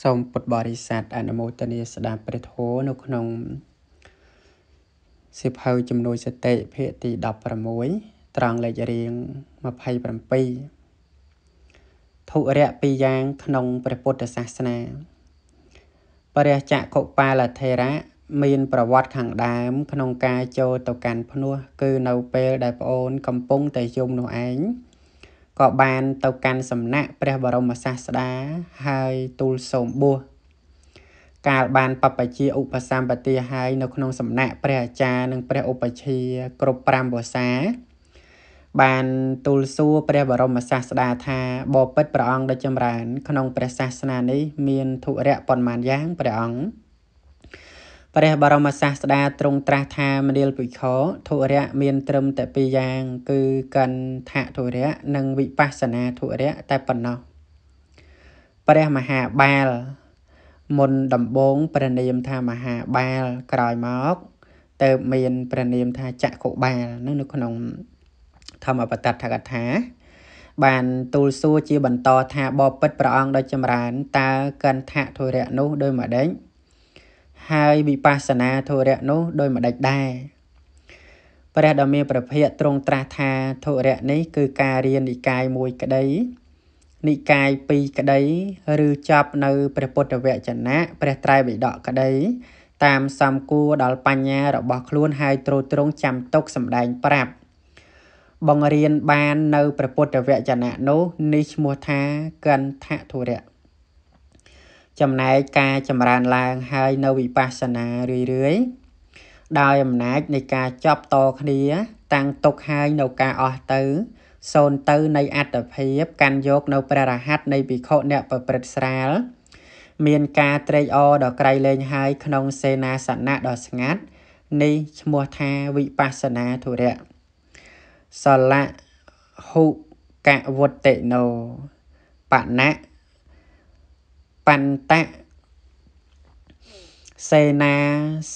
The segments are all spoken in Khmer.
សូមពុទ្ធបរិស័ទអនុមោទនាស្ដាប់ព្រះធម៌នៅក្នុងសិភៅជំនួយសតិភាគទី16ត្រង់លេខរៀង27ធុរៈពីរយ៉ាងក្នុង ព្រះពុទ្ធសាសនាព្រះចក្របាលថេរៈមាន ប្រវត្តិខាងដើម ក្នុងការចូលទៅកាន់ភ្នោះគឺនៅពេលដែលប្អូនកំពុងតែយំនោះឯងក៏បានទៅកាន់សំណាក់ព្រះបរមសាស្តាហើយទូលសូមបួសកាលបានបព្វជិឧបសម្បទាហើយនៅក្នុងសំណាក់ព្រះអាចារ្យនិងព្រះឧបជ្ឈាគ្រប់5វសា បានទូលសួរព្រះបរមសាស្តាថាបបិទ្ធព្រះអង្គដ៏ចម្រើនក្នុងព្រះសាសនានេះមានធុរៈប៉ុន្មានយ៉ាងព្រះអង្គព្រះបរមសាស្តាទ្រង់ត្រាស់ថាមនាលភិក្ខុធុរៈមានត្រឹមតែពីរយ៉ាងគឺកន្ធធុរៈនិងវិបស្សនាធុរៈតែប៉ុណ្ណោះព្រះមហាបាលមុនដំបូងព្រះនាមថាមហាបាលក្រោយមកទៅមានព្រះនាមថាចក្របាលនឹងនៅក្នុងធម្មបតដ្ឋកថា បាន ទូលសួរជាបន្តថាបបិទ្ធព្រះអង្គដ៏ចម្រើនតើកន្ធធុរៈនោះដោយមួយដេចហើយវិបស្សនាធុរៈនោះដោយម្ដេចដែរព្រះដ៏មាន ប្រភពទ្រង់ត្រាស់ថាធុរៈនេះគឺការរៀននិកាយមួយក្តីនិកាយពីរក្តីឬចប់នៅព្រះពុទ្ធវចនៈព្រះត្រៃបិដក ក្តីតាមសំគួរដល់បញ្ញារបស់ខ្លួនហើយទ្រទ្រង់ចាំទុកសម្ដែងប្រាប់បង្រៀនបាននៅព្រះពុទ្ធវចនៈនោះនេះឈ្មោះថាកន្ធធុរៈចំណែកការចម្រើនឡើងហើយនៅវិបស្សនារឿយៗដោយអំណាចនៃការចប់តគ្នា តាំងទុកហើយនៅការអស់ទៅសូន្យទៅនៃអត្តភាព កាន់យកនៅព្រះរហັດនៃភិក្ខុអ្នកប្រព្រឹត្តស្រាល មានការត្រេកអរដល់ក្រៃលែងហើយក្នុងសេនាសនៈដ៏ស្ងាត់នេះឈ្មោះថាវិបស្សនាធុរៈសលៈហុកវុត្តេណោបណៈបន្តៈសេនា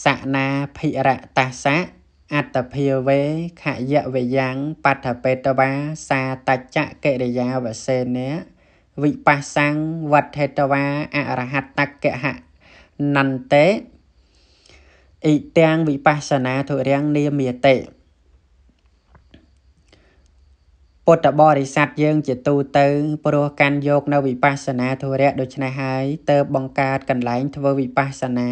សនាភិរតាសៈអត្តភាវេខយវយ៉ាងបដ្ឋបេតវាសាតច្ចកិរិយាវសេនាវិបស្សੰវត្ថេតវាអរហត្តកហនន្តេអ៊ីទាំងវិបស្សនាធុរាំងនាមិតិពុទ្ធបរិស័ទយើងជាទូទៅ ព្រោះកាន់យក នៅវិបស្សនាធុរៈដូច្នេះហើយទើបបង្កើតកន្លែងធ្វើវិបស្សនា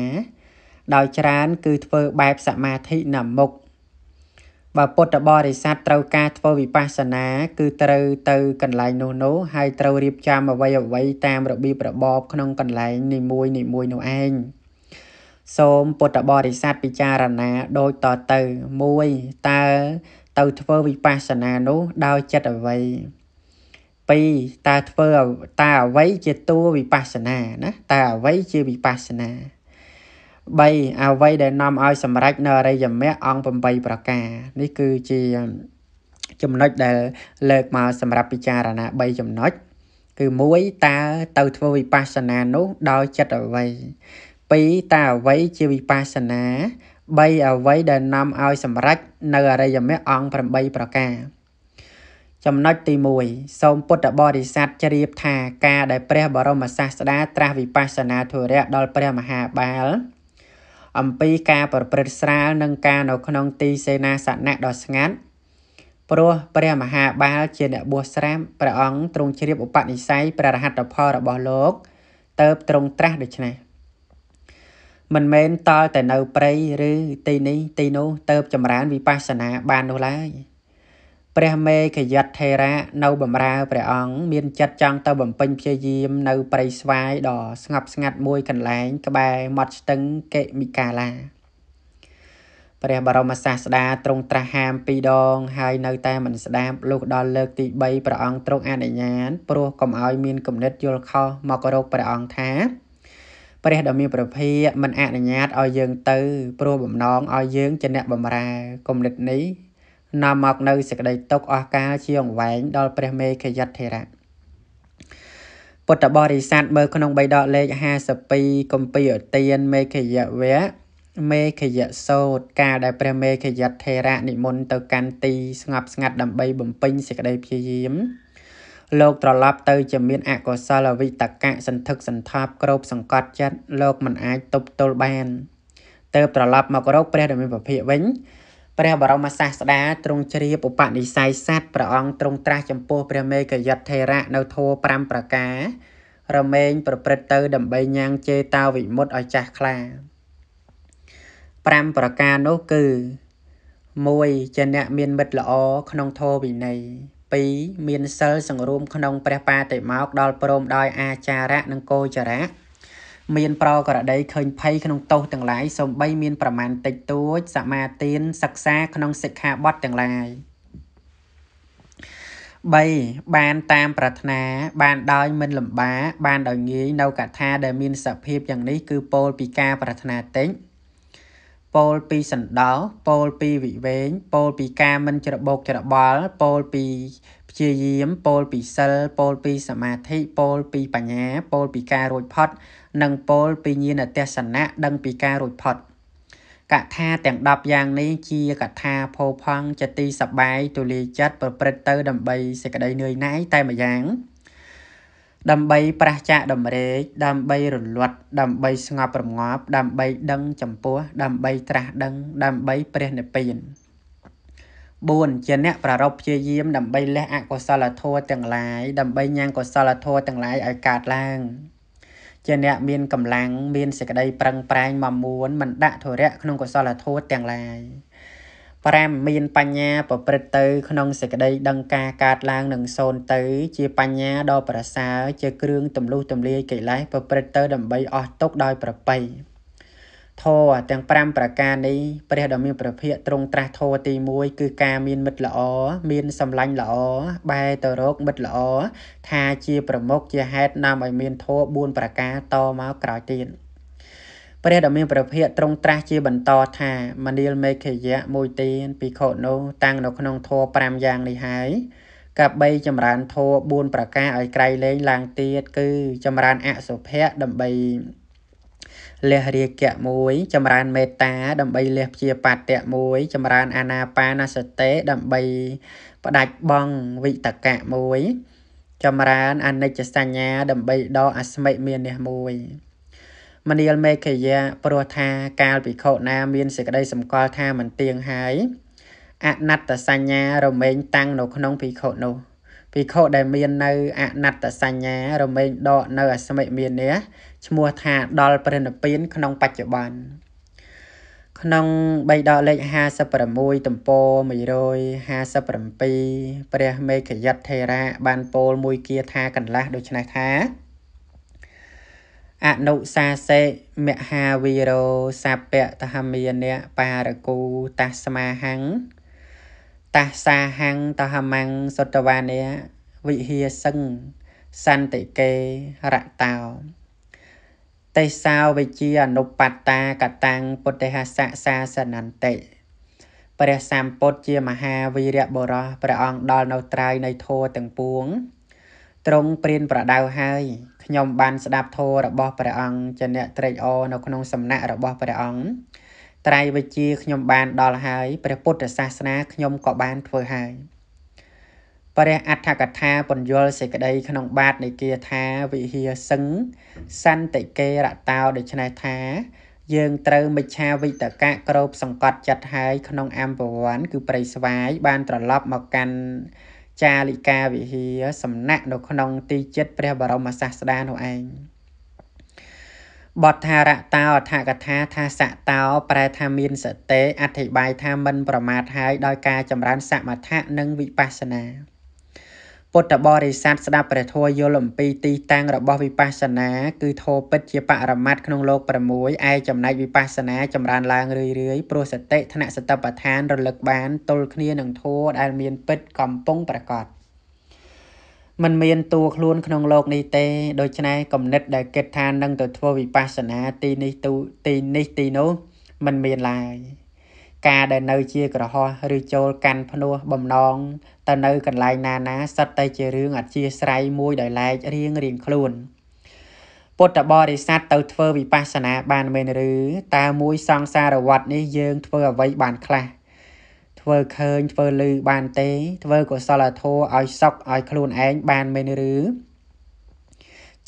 ដោយច្រើន គឺធ្វើបែបសមាធិណាមុខបើពុទ្ធបរិស័ទត្រូវការធ្វើវិបស្សនាគឺត្រូវទៅកន្លែងនោះនោះហើយត្រូវរៀបចំអ្វីអ្វីតាមរបៀបរបបក្នុងកន្លែងនីមួយនីមួយនោះឯងសូមពុទ្ធបរិស័ទពិចារណាដូចតទៅ1តើទៅធ្វើវិបស្សនានោះ ដោយចិត្តអ្វី2តើធ្វើតើអ្វីជាតួវិបស្សនាណាតើអ្វីជាវិបស្សនា3អ្វីដែលនាំឲ្យសម្រេចនៅអរិយមគ្គអង្គ8ប្រការនេះគឺជាចំណុចដែលលើកមកសម្រាប់ពិចារណា3ចំណុចគឺ1តើទៅធ្វើវិបស្សនានោះដោយចិត្តអ្វី2តើអ្វីជាវិបស្សនា3អ្វីដែលនាំឲ្យសម្រេចនៅអរិយមគ្គអង្គ8ប្រការចំណុចទី1សូមពុទ្ធបរិស័ទជ្រាបថាការដែលព្រះបរមសាស្តាត្រាស់វិបស្សនាធុរៈដល់ព្រះមហាបាលអំពីការប្រព្រឹត្តស្រាលនិងការនៅក្នុងទីសេនាសនៈដ៏ស្ងាត់ព្រោះព្រះមហាបាលជាអ្នកបួសស្រាមព្រះអង្គទ្រង់ជ្រាបឧបនិស្ស័យព្រះរហត្តផលរបស់លោកតើបទ្រង់ត្រាស់ដូច្នេះមិនមែនតល់តែនៅព្រៃឬទីនេះទីនោះទៅចម្រើនវិបស្សនាបាននោះឡើយព្រះមេខយត្តថេរៈនៅបម្រើព្រះអង្គមានចិត្តចង់ទៅបំពេញព្យាយាមនៅព្រៃស្វាយដ៏ស្ងប់ស្ងាត់មួយកន្លែង ក្បែរមាត់ស្ទឹងកេមិកាឡាព្រះបរមសាស្តាទ្រង់ត្រាស់ហាមពីរដងហើយនៅតែមិនស្ដាប់លុះដល់លើកទី3ព្រះអង្គទ្រង់អនុញ្ញាតព្រោះកុំឲ្យមានគំនិតយល់ខុសមករកព្រះអង្គថាព្រះដ៏មានប្រភាកមិនអនុញ្ញាតឲ្យយើងទៅ ព្រោះបំណងឲ្យយើងជាអ្នកបម្រើគំនិតនេះនាំមក នៅសេចក្តីទុកអស់កាលជាអង្វែងដល់ព្រះមេខយធិរៈពុទ្ធបរិស័ទមើលក្នុងបៃដកលេខ52កំពីអទានមេខយវៈមេខយសោតការដែលព្រះមេខយធិរៈនិមន្តទៅកាន់ទីស្ងប់ស្ងាត់ដើម្បីបំពេញសេចក្តីព្យាយាមលោកត្រឡប់ទៅជាមានអកុសលវិតកៈសន្ធឹកសន្ធាប់ក្របសង្កត់ចិត្តលោកមិនអាចទប់ទល់បាន ទៅត្រឡប់មករកព្រះរាមាភិភិវិញព្រះបរមសាស្តាទ្រង់ជ្រាបឧបនិស្ស័យសត្វព្រះអង្គទ្រង់ត្រាស់ចំពោះព្រះមេកយត្ថេរៈនៅធัว5ប្រការរមែងប្រព្រឹត្តទៅដើម្បីញ៉ាំងចេតាវិមុតឲ្យចាស់ខ្លា5ប្រការនោះគឺ1ជាអ្នកមានមិត្តល្អក្នុងធម៌វិន័យ 2. មានសិលសង្រួមក្នុងព្រះបាតិមកដល់ព្រមដោយអាចារៈនិងកោចរៈមានប្រក្រតីឃើញភ័យក្នុងទោសទាំងឡាយសូម្បីមាន ប្រមាណតិចតួច សមាទានសិក្សា ក្នុង សិក្ខាបទទាំងឡាយ3បានតាម ប្រាថ្នាបាន ដោយមិនលំបាកបានដោយងាយនៅកថាដែលមានសភាពយ៉ាងនេះគឺពោលពីការប្រាថ្នាតិច4ពោលពីសណ្ដោពោលពីវិវេងពោលពីការមិនច្របូកច្របល់ពោលពីព្យាយាមពោលពីសិលពោលពីសមាធិពោលពីបញ្ញាពោលពីការរួចផុតនិងពោលពីញាណទេសនៈដឹងពីការរួចផុតកថាទាំង10យ៉ាងនេះជាកថាផោផង់ចិត្តទីសបាយទូលាយចិត្តប្រព្រឹត្តទៅដើម្បីសេចក្តីនឿយណាយតែម្យ៉ាងដើម្បីប្រះចាកដំរែកដើម្បីរលត់ដើម្បីស្ងប់រងាប់ដើម្បីដឹងចំពោះដើម្បីត្រាស់ដឹង ដើម្បីព្រះនិព្វាន4ជាអ្នកប្ររពព្យាយាមដើម្បីលះអកុសលធម៌ទាំងឡាយដើម្បីញ៉ាំងកុសលធម៌ទាំងឡាយឲ្យកើតឡើង ជាអ្នក មានកម្លាំងមានសេចក្តីប្រឹងប្រែងមកមួនមិនដាក់ធុរៈក្នុងកុសលធម៌ទាំងឡាយ5មានបញ្ញាប្រព្រឹត្តទៅក្នុងសេចក្តី ដឹងការកើតឡើងនឹងសូន្យទៅជាបញ្ញាដ៏ប្រសើរជាគ្រឿងទម្លុះទម្លាយកិលេសប្រព្រឹត្តទៅដើម្បីអស់ទុកដោយប្របីធម៌ទាំង5ប្រការនេះព្រះដ៏មានប្រភាកទ្រង់ត្រាស់ធម៌ទី1គឺការមានមិត្តល្អមានសម្លាញ់ល្អបែរទៅរកមិត្តល្អថាជាប្រមុខជាហេតុនាំឲ្យមានធម៌4ប្រការតមកក្រោយទៀតព្រះដ៏មានព្រះភិយទ្រង់ត្រាស់ជាបន្តថាមនាលមេខយៈមួយទៀនពីខុនោះតាំងនៅក្នុងធម៌5យ៉ាងនេះហើយកបីចម្រើនធម៌4ប្រការឲ្យក្រៃលែងឡើងទៀតគឺ ចម្រើនអសុភៈដើម្បីលះរាគៈមួយ ចម្រើនមេត្តាដើម្បីលះព្យាបាទៈមួយចម្រើនអាណាបាណសតិដើម្បីផ្ដាច់បង់វិតកៈមួយចម្រើនអនិច្ចសញ្ញាដើម្បីដកអស្មិមាននេះមួយមនាលមេខយៈព្រោះថាកាលភិក្ខុណាមានសេចក្តីសម្គាល់ថាមិនទៀងហើយអនត្តសញ្ញារមែងតាំងនៅក្នុងភិក្ខុនោះភិក្ខុដែលមាននៅអនត្តសញ្ញារមែងដកនៅអស្មិមាននេះឈ្មោះថាដល់ព្រះនិព្វានក្នុងបច្ចុប្បន្នក្នុងបៃដកលេខ56ទំព័រ157ព្រះមេខយិតថេរៈបានពោលមួយគាថាកន្លះដូច្នេះថាអនុសាសេមហាវីរោសពៈតហមានៈបារគូតស្មាហੰតសាហੰតហមੰសុតវានៈវិហាសឹងសន្តិកេរតោេសាវិជាអនុបត្តាកតាំងពុទ្ធិហសៈសាសនន្តិព្រះសម្ពុទ្ធជាមហាវីរៈបុរសព្រះអង្គដល់នៅត្រើយនៃធម៌ទាំងពួងទ្រង់ព្រានប្រដៅហើយខ្ញុំបានស្ដាប់ធម៌របស់ព្រះអង្គជាអ្នកត្រេកអរនៅក្នុងសំណាក់របស់ព្រះអង្គត្រៃវិជាខ្ញុំបានដល់ហើយព្រះពុទ្ធសាសនាខ្ញុំក៏បានធ្វើហើយព្រះអដ្ឋកថាពន្យល់សេចក្តី ក្នុងបាទនៃគាថាវិហាសឹងសន្តិកេរតោដូច្នេះថា យើងត្រូវមិច្ឆាវិតកៈក្របសង្កត់ចិត្តហើយក្នុងអម្ពវ័នគឺប្រៃស្វាយ បានត្រឡប់មកកាន់ចាលិកាវិហារសំណាក់នៅក្នុងទីចិត្តព្រះបរមសាស្តានោះឯងបទថារតោអថកថាថាសតោប្រែថាមានសតិអធិប្បាយថាមិន ប្រមាទហើយដោយការចម្រើនសមថៈនិងវិបស្សនាពុទ្ធបរិស័ទស្ដាប់ព្រះធម៌យល់អំពីទីតាំងរបស់វិបស្សនាគឺធម៌ពិតជាបរមត្ថក្នុងលោក6ឯចំណែកវិបស្សនាចម្រើនឡើងរឿយរឿយព្រោះសតិថ្នាក់សតបដ្ឋានរលឹកបានទល់គ្នានឹងធម៌ដែលមានពិតកំពុងប្រកបมันមានតួខ្លួនក្នុងโลกនេះទេដូច្នេះគំនិតដែលគិតថានឹងទៅធ្វើវិបស្សនាទីនេះទីនេះទីនោះมันមានឡើយការដែលនៅជាក្រហោះឬចូលកាន់ភ្នោះបំណងទៅនៅកន្លែងណាណាសិតតែជារឿងអធ្យាស្រ័យមួយដោយឡែករៀងរៀងខ្លួនពុទ្ធបរិស័ទទៅធ្វើវិបស្សនាបានមែនឬតើមួយសង្សារវត្តនេះយើងធ្វើអ្វីបានខ្លះធ្វើឃើញធ្វើឮបានទេ ធ្វើកុសលធម៌ឲ្យសុខឲ្យខ្លួនឯងបានមែនឬ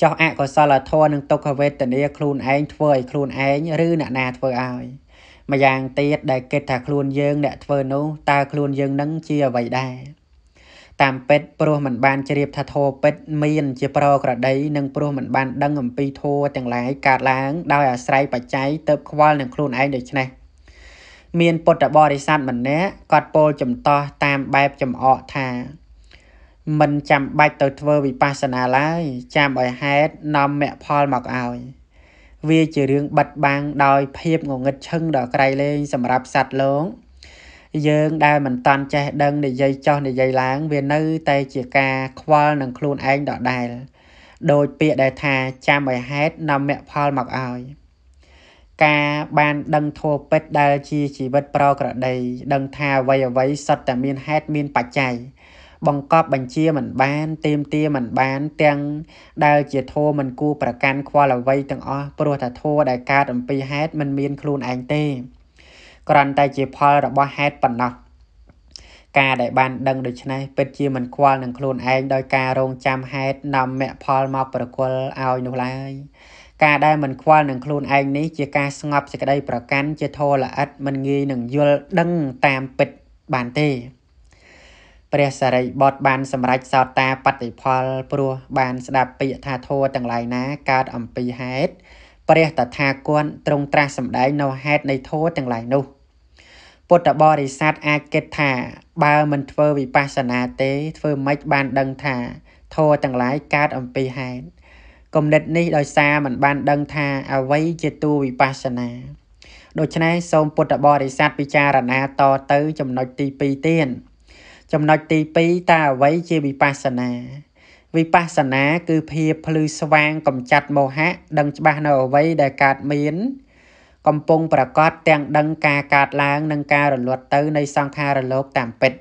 ចោះអកុសលធម៌និងទុក្ខវេទនាខ្លួនឯងធ្វើឲ្យខ្លួនឯងឬអ្នកណាធ្វើឲ្យម្យ៉ាងទៀតដែលគិតថាខ្លួនយើងអ្នកធ្វើនោះតើខ្លួនយើងនឹងជាអ្វីដែរតាមពិតព្រោះมันបានជ្រាបថាធោពិតមានជាប្រក្រដីនិងព្រោះมันបានដឹងអំពីធោទាំងឡាយកើតឡើងដោយអាស្រ័យបច្ច័យទៅខ្វល់នឹងខ្លួនឯងដូច្នេះមានពុទ្ធបរិស័ទម្នាក់គាត់ពោលចំតោះតាមបែបចំអកថា មិនចាំបាច់ទៅធ្វើវិបស្សនាឡើយចាំឲ្យហេតុនាំមគ្គផលមកឲ្យ។វាជារឿងបិទបាំងដោយភាពងងឹតឈឹងដល់ក្រៃលែងសម្រាប់សัตว์លោកយើងដែលមិនតាន់ចេះដឹងនិយាយចោះនិយាយឡើង វានៅតែជាការខ្វល់នឹងខ្លួនឯងដដែលដោយពាក្យដែលថាចាំឲ្យហេតុនាំមគ្គផលមកឲ្យការបានដឹងធัวពេតដែលជាជីវិតប្រក្រតីដឹងថាអ្វីអ្វីសុទ្ធតែមានហេតុមានបច្ច័យបង្កប់បញ្ជាមិនបានទៀមទាមិនបានទាំងដែល ជាធម៌មិនគួរប្រកាន់ខ្វល់អ្វីទាំងអស់ព្រោះថាធម៌ដែលកើតអំពីហេតុមិនមានខ្លួនឯងទេគ្រាន់តែជាផលរបស់ហេតុប៉ុណ្ណោះការដែលបានដឹងដូច្នេះពិតជាមិនខ្វល់នឹងខ្លួនឯងដោយការរងចាំហេតុនាំមគ្គផលមកប្រគល់ឲ្យនោះឡើយការដែលមិនខ្វល់នឹងខ្លួនឯងនេះជាការស្ងប់សេចក្តីប្រកាន់ជាធរល្អិតមិនងាយនឹងយល់ដឹងតាមពិតបានទេព្រះសារីបុត្របានសម្រេចសោតាបតិផលព្រោះបានស្ដាប់ពាក្យថាធัวទាំងឡាយណាកើតអំពីហេតុព្រះតថាគតទ្រង់ត្រាស់សម្ដែងនៅហេតុនៃធัวទាំងឡាយនោះពុទ្ធបរិស័ទអាចគិតថាបើមិនធ្វើវិបស្សនាទេធ្វើម៉េចបានដឹងថាធัวទាំងឡាយកើតអំពីហេតុគំនិតនេះដោយសារមិនបានដឹងថាអ្វីជាតួវិបស្សនាដូច្នេះសូមពុទ្ធបរិស័ទពិចារណាតទៅចំណុចទី2ទៀតចំណុចទី2តើអ្វីជាវិបស្សនាវិបស្សនាគឺភាពភ្លឺស្វាងកំចាត់មោហៈដឹងច្បាស់នៅអ្វីដែលកើតមាន កំពុង ប្រកាសទាំងដឹងការកើតឡើង និងការរលត់ទៅនៃសង្ខារលោកតាមពិត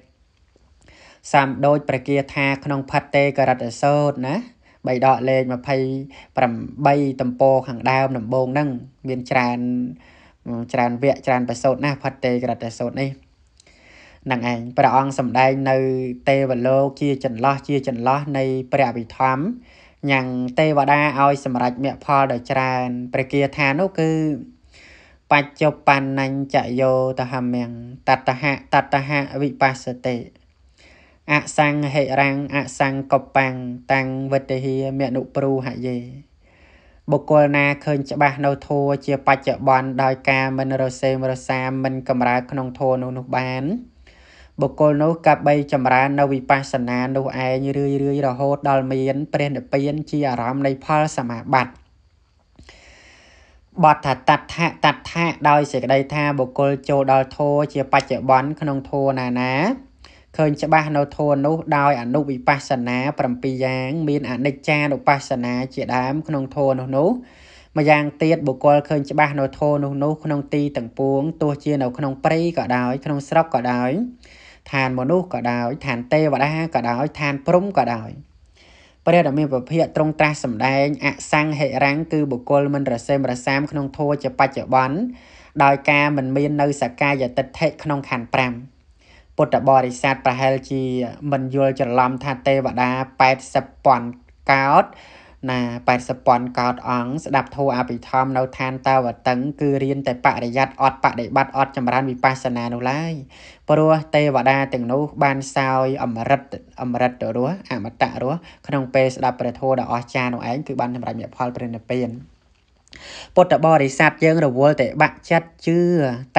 សាមដូច ប្រគាថាក្នុងផាត់តេករតសោតណាបីដកលេខ28ទំព័រខាងដើមដំបូងហ្នឹងមានច្រើនច្រើនវគ្គច្រើនប្រសោតណាស់ផាត់តេករតសោតនេះនឹងឯងព្រះអង្គសម្ដែងនៅ ទេវលោកជាចន្លោះជាចន្លោះនៃព្រះវិធម្មញ៉ាំងទេវតាឲ្យសម្រេចមគ្គផលដ៏ច្រើនព្រះគាថានោះគឺ បច្ចុប្បន្នញ្ចយោតហមំតតហតតហវិបស្សតិអសង្ហិរੰអសង្កបੰតាំងវិទ្យាមនុព្រូហយេបុគ្គលណាឃើញច្បាស់នៅធัวជាបច្ចុប្បន្នដោយការមិនរសេមរសាមិនកំរើក្នុងធัวនោះនោះបានបុគ្គលនោះកបីចម្រើននៅវិបស្សនានោះឯងរឿយរឿយរហូតដល់មាន ព្រះនិព្វាន ជាអារម្មណ៍នៃផលសមាបត្តិបទថាតដ្ឋតដ្ឋដោយសេចក្តីថាបុគ្គលចូលដល់ធម៌ជាបច្ចុប្បន្នក្នុងធម៌ណាណាឃើញច្បាស់នៅធម៌នោះដោយ អនុវិបស្សនា7យ៉ាងមានអនិច្ចានុបស្សនា ជាដើមក្នុងធម៌នោះនោះម្យ៉ាងទៀតបុគ្គលឃើញច្បាស់នៅធម៌នោះនោះក្នុងទីទាំងពួងទោះជានៅក្នុងព្រៃក៏ដោយ ក្នុងស្រុកក៏ដោយឋានមនុស្សក៏ដោយឋានទេវតាក៏ដោយឋានព្រំក៏ដោយព្រះដ៏មានពភៈទ្រង់ត្រាស់សម្ដែងអសង្ហិរੰងគឺបុគ្គលមិនរសេមរសាមក្នុងធម៌ជាបច្ចុប្បន្នដោយការមិនមាននៅសកាយតិដ្ឋិក្នុងខណ្ឌ5ពុទ្ធបរិស័ទប្រហែលជាមិនយល់ច្រឡំថាទេវតា80,000កោដ្ឋណា80ពាន់កោតអង្គស្ដាប់ធម៌អភិធម្មនៅឋានតាវតឹងគឺរៀនតែបរិយ័តអត់បដិបត្តិអត់ចម្រើនវិបស្សនានោះឡើយព្រោះទេវតាទាំងនោះបានសោយអមរិត អមរិតរស់អមតៈរស់ក្នុងពេលស្ដាប់ព្រះធម៌ដ៏អស្ចារ្យនោះឯងគឺបានសម្រេចមគ្គផលព្រះនិព្វានពុទ្ធបរិស័ទយើងរវល់តែបាក់ចិត្តជឿ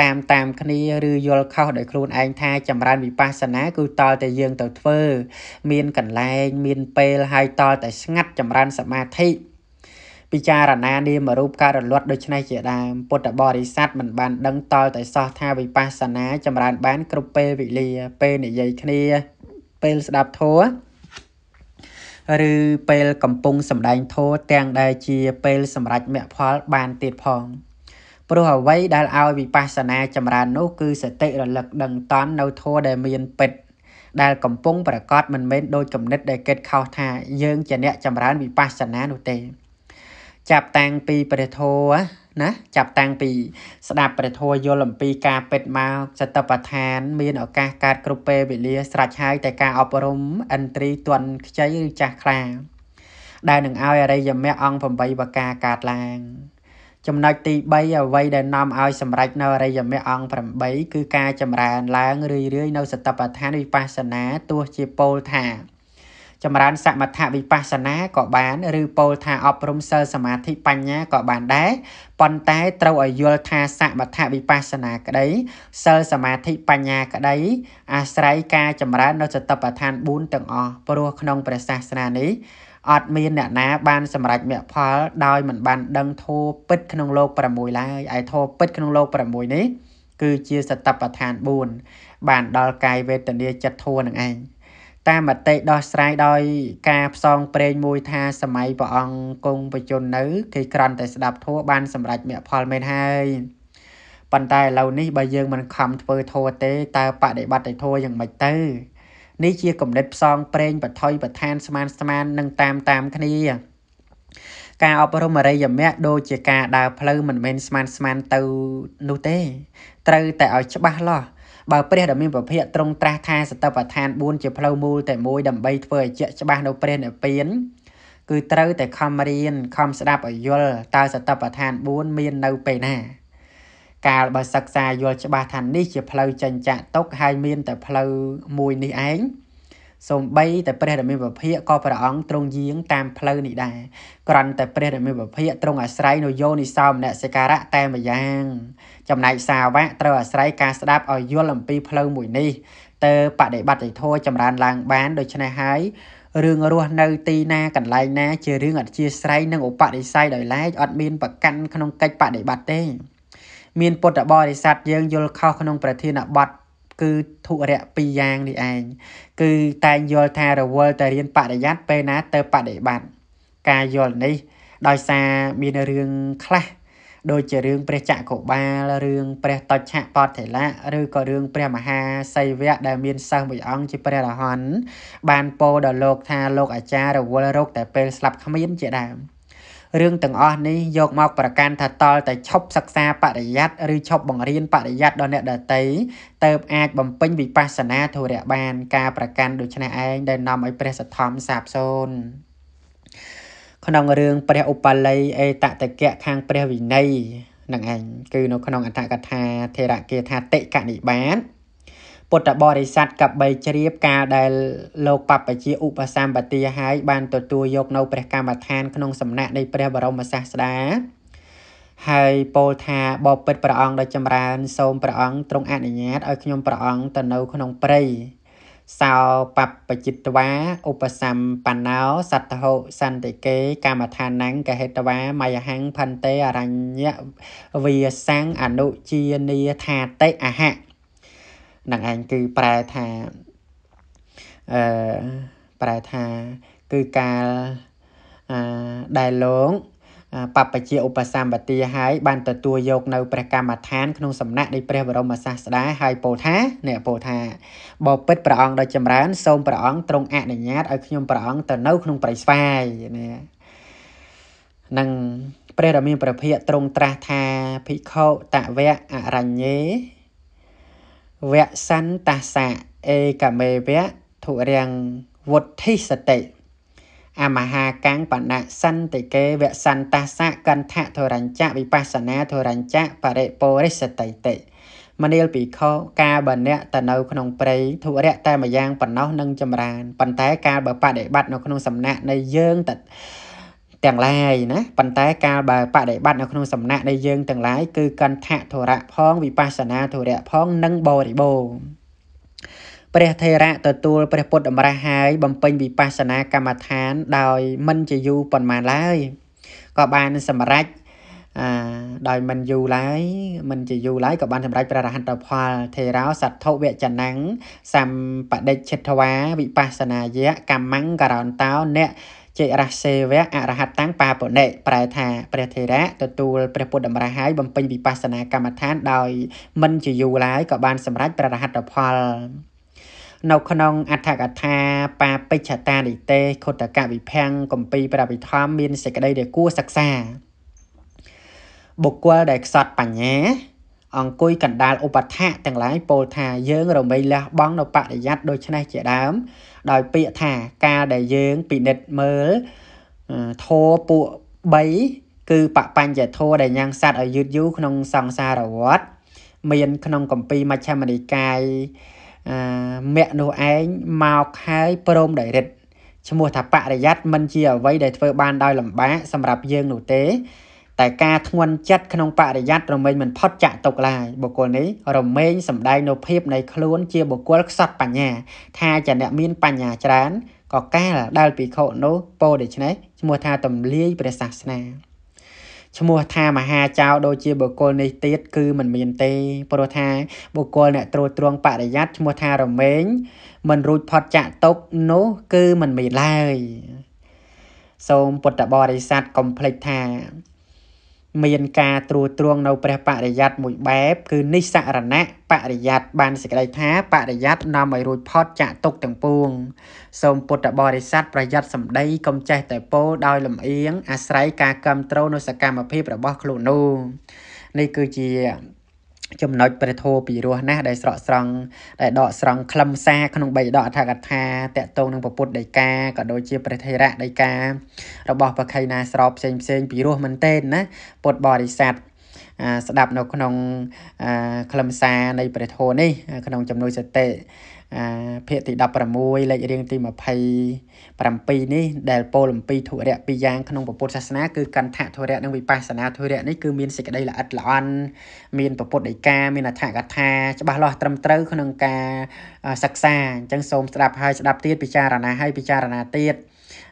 តាមតាមគ្នាឬយល់ខុសដោយខ្លួនឯងថាចម្រើនវិបស្សនា គឺតតែយើងទៅធ្វើ មានកន្លែង មានពេលហើយតតែស្ងាត់ចម្រើនសមាធិពិចារណានាមរូបការរលត់ដូច្នេះជាដើមពុទ្ធបរិស័ទមិនបានដឹងតតែសោះថាវិបស្សនា ចម្រើន បាន គ្រប់ពេលវេលាពេលនិយាយគ្នាពេលស្ដាប់ធម៌ឬពេលកំពុងសម្ដែងធម៌ទាំងដែលជាពេល សម្រាប់មគ្គផល បានទៀតផង ព្រោះអ្វីដែលឲ្យវិបស្សនាចម្រើននោះគឺសតិរលឹកដឹងតន់នៅធម៌ដែលមានពិតដែល កំពុងប្រកាសមិនមែនដោយគំនិតដែលគិតខុសថាយើងជាអ្នកចម្រើនវិបស្សនានោះទេចាប់តាំងពីព្រះធម៌ណាចាប់តាំងពីស្ដាប់ព្រះធម៌យល់អំពីការពិតមកសតបដ្ឋាន មានឱកាសកើតគ្រប់ពេលវេលា ស្រេចហើយតែការអប់រំឥន្ទ្រីទន់ខ្ចីឬចាស់ខ្លាដែលនឹងឲ្យអរិយមគ្គអង្គ8ប្រការកើតឡើងចំណុចទី3អ្វីដែលនាំឲ្យសម្រេចនៅអរិយមគ្គអង្គ8គឺការចម្រើនឡើងរឿយៗនៅសតបដ្ឋានវិបស្សនាទោះជាពោលថាចម្រើនសមថវិបស្សនាក៏បាន ឬពោលថាអប់រំសិលសមាធិបញ្ញាក៏បានដែរប៉ុន្តែត្រូវឲ្យយល់ថាសមថវិបស្សនាក្តីសិលសមាធិបញ្ញាក្តីអាស្រ័យការចម្រើននៅចតបដ្ឋាន4ទាំងអស់ព្រោះក្នុងព្រះសាសនានេះអត់មានអ្នកណាបានសម្រេចមគ្គផល ដោយមិនបានដឹងធម៌ពិតក្នុងលោក6ឡើយឯធម៌ពិតក្នុងលោក6នេះគឺជាសតបដ្ឋាន4បានដល់កាយវេទនាចិត្តធម៌នឹងឯងតាមមតិដោះស្រាយដោយ ការផ្សងព្រេងមួយថាសម័យព្រះអង្គគង់បជននៅគេក្រាន់តែស្ដាប់ធัวបានសម្រេចមគ្គផលមែនហើយប៉ុន្តែឥឡូវនេះបើយើងមិនខំធ្វើធัวទេតើបដិបត្តិធัวយ៉ាងម៉េចទៅ នេះជាគំនិតផ្សងព្រេងបថុយប្រឋានស្មានស្មាននិងតាមតាមគ្នា ការអប់រំអរិយមគ្គដូចជាការដើរផ្លូវមិនមែនស្មានស្មានទៅនោះទេ ត្រូវតែឲ្យច្បាស់លាស់បើព្រះដ៏មានពភៈទ្រង់ត្រាស់ថាសតបដ្ឋាន4ជាផ្លូវមូលតែមួយដើម្បីធ្វើឲ្យជាក់ច្បាស់នៅព្រះនិព្វានគឺត្រូវតែខំរៀនខំស្ដាប់ឲ្យយល់តើសតបដ្ឋាន4មាននៅពេលណាកាលបើសិក្សាយល់ច្បាស់ថានេះជាផ្លូវចិញ្ចាចទុកហើយមានតែផ្លូវមួយនេះឯងសូម្បីតែព្រះរាមាវភាកក៏ព្រះអង្គទ្រង់យាងតាមផ្លូវនេះដែរគ្រាន់តែព្រះរាមាវភាកទ្រង់អាស្រ័យនៅយោនិសោមនសិការៈតែម្យ៉ាងចំណែកសាវកត្រូវអាស្រ័យការស្ដាប់ឲ្យយល់អំពីផ្លូវមួយនេះតើបដិបត្តិធម៌ចម្រើនឡើងបានដូច្នេះហើយរឿងរស់នៅទីណាកន្លែងណាជារឿងអធិស្រ័យនិងឧបនិស្ស័យដោយឡែកអត់មានប្រកាន់ក្នុងកិច្ចបដិបត្តិទេមានពុទ្ធបរិស័ទយើងយល់ខុសក្នុងប្រធានបទគឺធុរៈពីរយ៉ាងនេះឯងគឺតែងយល់ថារវល់តែរៀនបរិយ័តពេលណាទៅបដិបត្តិការយល់នេះដោយសារមានរឿងខ្លះដូចជារឿងព្រះចក្របាលរឿងព្រះតច្ឆបតិលៈឬក៏រឿងព្រះមហាសីវៈដែលមានសិស្សមួយអង្គជាព្រះរហន្តបានពោដល់លោកថាលោកអាចារ្យរវល់រកតែពេលស្លាប់គ្មានជាដើម។រឿងទាំងអស់នេះយកមកប្រកាន់ថាតលតែឈប់សិក្សាបរិយ័តឬឈប់បង្រៀនបរិយ័តដល់អ្នកដតីទៅអាចបំពេញវិបស្សនាធុរៈបានការប្រកាន់ដូច្នេះឯងដែលនាំឲ្យព្រះសទ្ធំសាបសូន្យក្នុងរឿងព្រះឧបល័យអេតតកៈខាងព្រះវិន័យនឹងឯងគឺនៅក្នុងអត្ថកថាធេរគាថាតិកនិបាតពុទ្ធបរិស័ទកបីជ្រាបការដែលលោកបព្វជិឧបសម្បទាហើយបានទទួលយកនៅព្រះកម្មដ្ឋានក្នុងសំណាក់នៃព្រះបរមសាស្តាហើយពោលថាបបិទ្ធព្រះអង្គដ៏ចម្រើនសូមព្រះអង្គទ្រង់អនុញ្ញាតឲ្យខ្ញុំព្រះអង្គទៅនៅក្នុងព្រៃសោបបជិតវាឧបសម្បណ្ណោសត្តហោសន្តិកេកម្មដ្ឋានังកហេតវាមយហੰផន្តេអរញ្ញវាសੰអនុជានីថាតិអហៈនឹងឯងគឺប្រែថាអឺប្រែថាគឺការអឺដែលលោកបពជាឧបសម្បទាហើយបានទទួលយកនៅព្រះកម្មដ្ឋានក្នុងសំណាក់នៃព្រះបរមសាស្តាហើយពោលថាអ្នកពោលថាបពិតព្រះអង្គដ៏ចម្រើនសូមព្រះអង្គទ្រង់អនុញ្ញាតឲ្យខ្ញុំព្រះអង្គទៅនៅក្នុងព្រៃស្វាយណានឹងព្រះរាមាប្រភិយទ្រង់ត្រាស់ថាភិក្ខុតវៈអរញ្ញេវសន្តសៈអេកមេវៈធុរាំងវុទ្ធិសតិអមហាកាំងបណសន្តិកេវសន្តសៈកន្ធធរញ្ចៈវិបស្សនាធរញ្ចៈបរិពោរិសតិតិមនាលពិខុការបណៈទៅនៅក្នុងព្រៃធុរៈតែម្យ៉ាងប៉ុណ្ណោះនឹងចម្រើនប៉ុន្តែការបើបដិបត្តិនៅក្នុងសំណាក់នៃយើងតទាំងឡាយណាប៉ុន្តែកាលបើបដិបត្តិនៅក្នុងសំណាក់នៃយើងទាំងឡាយគឺកន្ធធរៈផងវិបស្សនាធរៈផងនិងបរិបូរព្រះថេរៈទទួលព្រះពុទ្ធតម្រាស់ហើយបំពេញវិបស្សនាកម្មដ្ឋាន ដោយមិនជាយូរប៉ុន្មានឡើយក៏បានសម្រេចអាដោយមិនយូរឡើយមិនជាយូរឡើយក៏បានសម្រេចព្រះរហន្តផលថេរោសត្ថុវចនੰសម្បដិច្ឆិតវាវិបស្សនាយៈកម្មੰករន្តោអ្នកចេករះសេវៈអរហតាំងបាបុណិប្រែថាព្រះថេរៈទទួលព្រះពុទ្ធតម្រាស់ហើយបំពេញវិបស្សនាកម្មដ្ឋានដោយមិនជាយូរឡើយក៏បានសម្រេចព្រះរហត្តផលនៅក្នុងអដ្ឋកថា បាពេជ្ជតានិទេខុតកវិភាំងកម្ពី ប្រវិធម្មមានសេចក្តីដែលគួរសិក្សាបុគ្គលដែលខ្សត់បញ្ញាអង្គុយកណ្ដាលឧបដ្ឋៈទាំងឡាយពោលថាយើងរមែងលះបង់នៅបរិយ័តដូច្នេះជាដើម ដោយ ពាក្យថាការដែលយើងពិនិត្យមើលធោពួក3គឺបបញ្ញធោដែលញ៉ាំងសัตว์ឲ្យយឺតយូរក្នុងសង្សារវដ្តមាន ក្នុងកម្ពីមជ្ឈមនិកាយអមគ្គនោះឯងមកហើយ ព្រមដោយរិទ្ធឈ្មោះថាបរិយ័តមិនជាអ្វីដែលធ្វើបានដោយលំបាកសម្រាប់យើងនោះទេតែការធ្ងន់ចិត្តក្នុងបរិយ័តរមែងមិនផុតចាក់ទុកឡើយបុគ្គលនេះរមែងសម្ដែងនូវភាពនៃខ្លួនជាបុគ្គលខ្សត់បញ្ញាថាជាអ្នកមានបញ្ញាច្រើនក៏កាលដែលភិក្ខុនោះពោដូច្នេះឈ្មោះថាទំលាយព្រះសាសនាឈ្មោះថាមហាចៅដូចជាបុគ្គលនេះទៀតគឺមិនមានទេ ព្រោះថាបុគ្គលអ្នកត្រួតត្រងបរិយ័តឈ្មោះថារមែងមិនរួចផុតចាក់ទុកនោះគឺមិនមានឡើយ សូមពុទ្ធបរិស័ទកុំភ្លេចថាមានការត្រួតត្រងនៅព្រះបរិយ័តមួយបែបគឺនិស្សរណៈបរិយ័តបានសេចក្តីថាបរិយ័តនាំឲ្យរួចផុតចាកទុកទាំងពួងសូមពុទ្ធបរិស័ទប្រយ័ត្នសម្ដីកុំចេះតែពោដោយលំអៀងអាស្រ័យការគ្រប់គ្រងនៅសកម្មភាពរបស់ខ្លួននោះនេះគឺជាចំណុចព្រះធម៌ពីរោះណាស់ដែលស្រកស្រង់ដែលដកស្រង់ខ្លឹមសារក្នុងបៃដកអធិកថាតកតងនឹងពុទ្ធដីកាក៏ដូចជាព្រះថេរៈដីការបស់បខៃណាស្របផ្សេងផ្សេងពីរោះមែនទេណាពុទ្ធបរិស័ទស្ដាប់នៅក្នុងខ្លឹមសារនៃព្រះធម៌នេះក្នុងចំណុចសតិអាភាគទី16លេខរៀងទី27នេះដែលពោលអំពីធុរៈពីរយ៉ាង ក្នុងពុទ្ធសាសនាគឺកន្ធធុរៈនិងវិបស្សនាធុរៈនេះគឺមានសេចក្តីល្អិតល្អន់មានពុទ្ធដីកាមានអត្ថកថាច្បាស់លាស់ត្រឹមត្រូវក្នុងការសិក្សាអញ្ចឹងសូមស្ដាប់ហើយស្ដាប់ទៀតពិចារណាហើយពិចារណាទៀត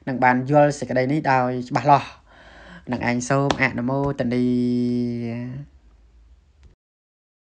នឹងបានយល់សេចក្តីនេះដោយច្បាស់លាស់នឹងឯងសូមអនុមោទនី